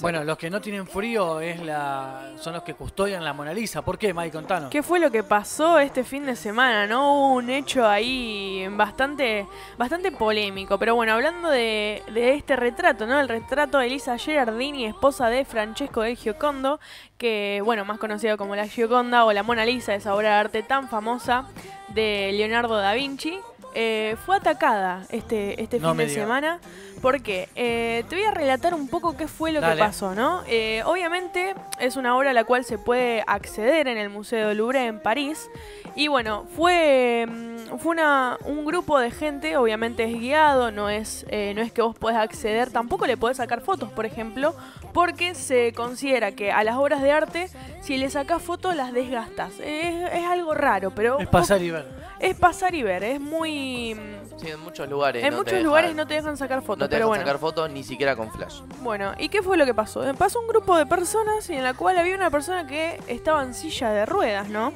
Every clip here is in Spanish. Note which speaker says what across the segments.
Speaker 1: Bueno, los que no tienen frío es la, son los que custodian la Mona Lisa. ¿Por qué, Mike? Contanos. ¿Qué fue lo que pasó este fin de semana? ¿No? Hubo un hecho ahí bastante, bastante polémico. Pero bueno, hablando de, de este retrato, ¿no? El retrato de Elisa Gerardini, esposa de Francesco del Giocondo, que, bueno, más conocido como la Gioconda o la Mona Lisa, esa obra de arte tan famosa de Leonardo da Vinci. Eh, fue atacada este, este fin de semana. ¿Por qué? Eh, te voy a relatar un poco qué fue lo que pasó, ¿no? Eh, obviamente es una obra a la cual se puede acceder en el Museo Louvre en París. Y bueno, fue, mm, fue una, un grupo de gente, obviamente es guiado, no es, no es que vos puedas acceder, tampoco le podés sacar fotos, por ejemplo, porque se considera que a las obras de arte, si le sacás fotos, las desgastas. Es, es algo raro, pero... Es pasar y ver es pasar y ver, es muy... Mm, sí, en muchos lugares. En muchos lugares no te dejan sacar fotos. No te dejan sacar fotos ni siquiera con flash. Bueno, ¿y qué fue lo que pasó? Pasó un grupo de personas en la cual había una persona que estaba en silla de ruedas, ¿no?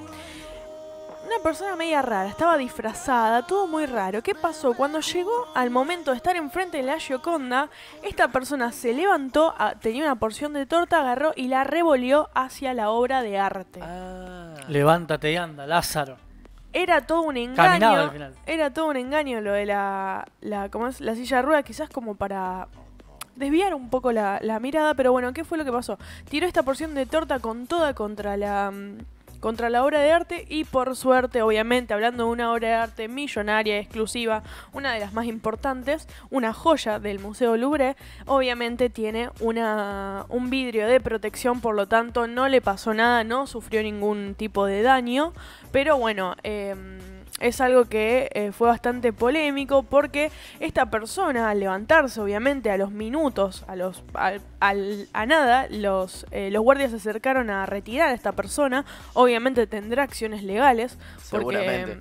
Speaker 1: Una persona media rara, estaba disfrazada, todo muy raro. ¿Qué pasó? Cuando llegó al momento de estar enfrente de la Gioconda, esta persona se levantó, tenía una porción de torta, agarró y la revolvió hacia la obra de arte. Ah. Levántate y anda, Lázaro. Era todo un engaño. Era todo un engaño lo de la, la, la silla de rueda, quizás como para desviar un poco la, la, mirada, pero bueno, ¿qué fue lo que pasó? Tiró esta porción de torta con toda contra la mm, contra la obra de arte y por suerte, obviamente, hablando de una obra de arte millonaria, exclusiva, una de las más importantes, una joya del Museo Louvre, obviamente tiene una, un vidrio de protección, por lo tanto no le pasó nada, no sufrió ningún tipo de daño, pero bueno... Em, es algo que eh, fue bastante polémico porque esta persona al levantarse obviamente a los minutos, a, los, a, nada, los, eh, los guardias se acercaron a retirar a esta persona, obviamente tendrá acciones legales porque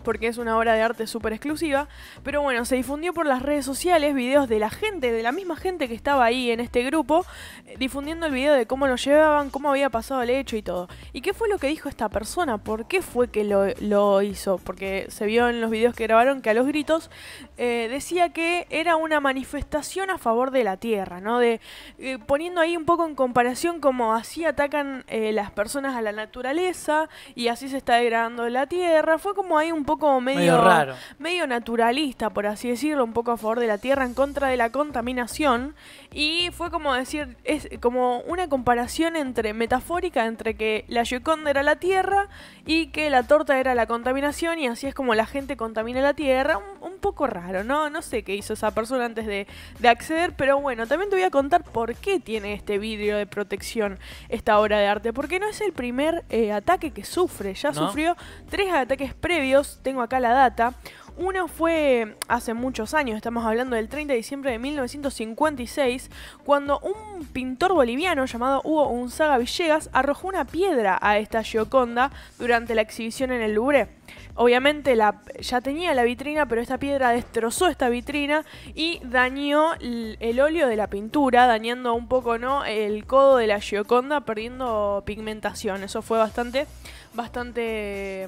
Speaker 1: porque es una obra de arte súper exclusiva. Pero bueno, se difundió por las redes sociales videos de la gente, de la misma gente que estaba ahí en este grupo, eh, difundiendo el video de cómo lo llevaban, cómo había pasado el hecho y todo. ¿Y qué fue lo que dijo esta persona? ¿Por qué fue que lo, hizo? Porque se vio en los videos que grabaron que a los gritos eh, decía que era una manifestación a favor de la tierra, ¿no? De, eh, poniendo ahí un poco en comparación como así atacan las personas a la naturaleza y así se está degradando la tierra. Fue como ahí un poco medio, medio, naturalista, por así decirlo, un poco a favor de la tierra, en contra de la contaminación. Y fue como decir, es como una comparación entre metafórica entre que la Yoconda era la tierra y que la torta era la contaminación, y así es como la gente contamina la tierra poco raro, ¿no? No sé qué hizo esa persona antes de, acceder, pero bueno, también te voy a contar por qué tiene este vidrio de protección esta obra de arte, porque no es el primer eh, ataque que sufre, ya sufrió tres ataques previos, tengo acá la data. Uno fue hace muchos años, estamos hablando del 30 de diciembre de 1956, cuando un pintor boliviano llamado Hugo Unzaga Villegas arrojó una piedra a esta Gioconda durante la exhibición en el Louvre. Obviamente la, ya tenía la vitrina, pero esta piedra destrozó esta vitrina y dañó el, óleo de la pintura, dañando un poco ¿no? el codo de la Gioconda, perdiendo pigmentación. Eso fue bastante, bastante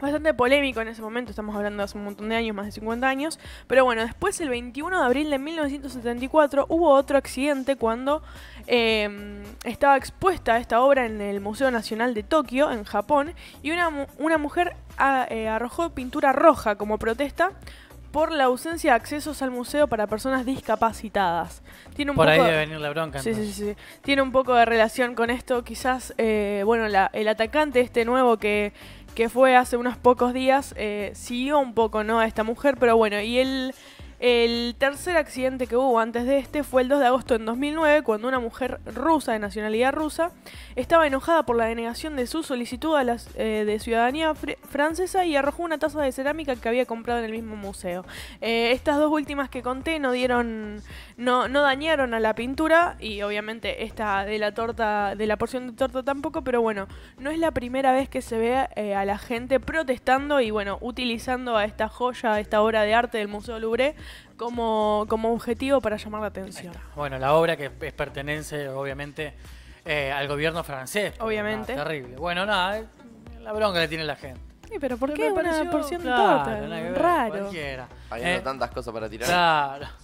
Speaker 1: bastante polémico en ese momento, estamos hablando de hace un montón de años, más de 50 años, pero bueno, después el 21 de abril de 1974 hubo otro accidente cuando em, estaba expuesta esta obra en el Museo Nacional de Tokio, en Japón, y una, una mujer eh, arrojó pintura roja como protesta por la ausencia de accesos al museo para personas discapacitadas. Tiene un por ahí debe venir la bronca. Sí, sí, sí. Tiene un poco de relación con esto, quizás, eh, bueno, el atacante este nuevo que que fue hace unos pocos días, eh, siguió un poco ¿no? a esta mujer, pero bueno, y él el tercer accidente que hubo antes de este fue el 2 de agosto en 2009, cuando una mujer rusa de nacionalidad rusa estaba enojada por la denegación de su solicitud a las, eh, de ciudadanía francesa y arrojó una taza de cerámica que había comprado en el mismo museo. Eh, estas dos últimas que conté no dieron, no, dañaron a la pintura y obviamente esta de la torta, de la porción de torta tampoco, pero bueno, no es la primera vez que se ve eh, a la gente protestando y bueno, utilizando a esta joya, a esta obra de arte del Museo Louvre como, objetivo para llamar la atención. Bueno, la obra que pertenece, obviamente, eh, al gobierno francés. Obviamente. terrible. Bueno, nada, la bronca que tiene la gente. Sí, pero ¿por qué una porción de Raro. Hay eh, tantas cosas para tirar. Claro.